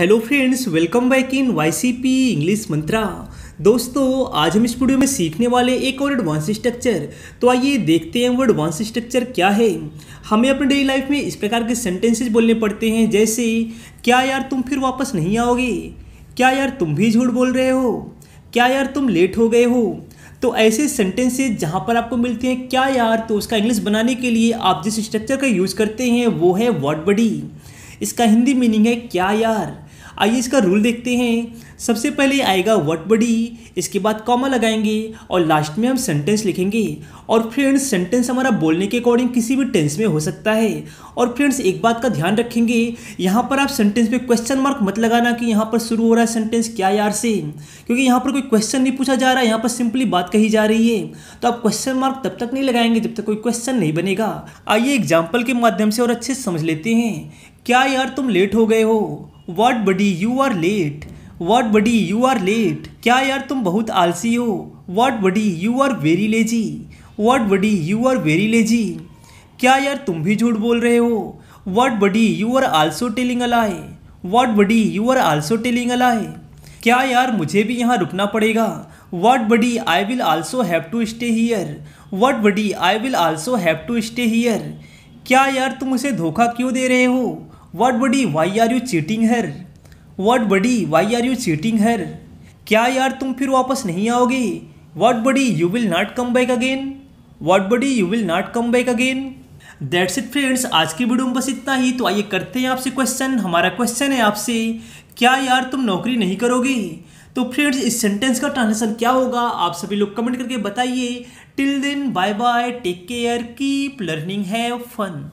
hello friends welcome back in YCP English mantra दोस्तों आज हम इस वीडियो में सीखने वाले एक और एडवांस स्ट्रक्चर तो आइए देखते हैं वो एडवांस स्ट्रक्चर क्या है हमें अपने डेली लाइफ में इस प्रकार के सेंटेंसेस बोलने पड़ते हैं जैसे क्या यार तुम फिर वापस नहीं आओगे क्या यार तुम भी झूठ बोल रहे हो क्या यार तुम लेट हो गए हो तो ऐसे सेंटेंसेज जहाँ पर आपको मिलते हैं क्या यार तो उसका इंग्लिश बनाने के लिए आप जिस स्ट्रक्चर का यूज़ करते हैं वो है वर्ड बडी इसका हिंदी मीनिंग है क्या यार आइए इसका रूल देखते हैं सबसे पहले आएगा वट बडी इसके बाद कॉमा लगाएंगे और लास्ट में हम सेंटेंस लिखेंगे और फ्रेंड्स सेंटेंस हमारा बोलने के अकॉर्डिंग किसी भी टेंस में हो सकता है और फ्रेंड्स एक बात का ध्यान रखेंगे यहाँ पर आप सेंटेंस में क्वेश्चन मार्क मत लगाना कि यहाँ पर शुरू हो रहा है सेंटेंस क्या यार से क्योंकि यहाँ पर कोई क्वेश्चन नहीं पूछा जा रहा है यहाँ पर सिंपली बात कही जा रही है तो आप क्वेश्चन मार्क तब तक नहीं लगाएंगे जब तक कोई क्वेश्चन नहीं बनेगा आइए एग्जाम्पल के माध्यम से और अच्छे समझ लेते हैं क्या यार तुम लेट हो गए हो what buddy you are late what buddy you are late क्या यार तुम बहुत आलसी हो what buddy you are very lazy what buddy you are very lazy क्या यार तुम भी झूठ बोल रहे हो what buddy you are also telling a lie what buddy you are also telling a lie क्या यार मुझे भी यहाँ रुकना पड़ेगा what buddy I will also have to stay hear what buddy I will also have to stay here क्या यार तुम उसे धोखा क्यों दे रहे हो what buddy why are you cheating her what buddy why are you cheating her क्या यार तुम फिर वापस नहीं आओगे what buddy you will not come back again what buddy you will not come back again that's it friends आज की video में बस इतना ही तो आइए करते हैं आपसे क्वेश्चन हमारा क्वेश्चन है आपसे क्या यार तुम नौकरी नहीं करोगे तो फ्रेंड्स इस सेंटेंस का ट्रांसलेशन क्या होगा आप सभी लोग कमेंट करके बताइए till then bye bye take care keep learning have fun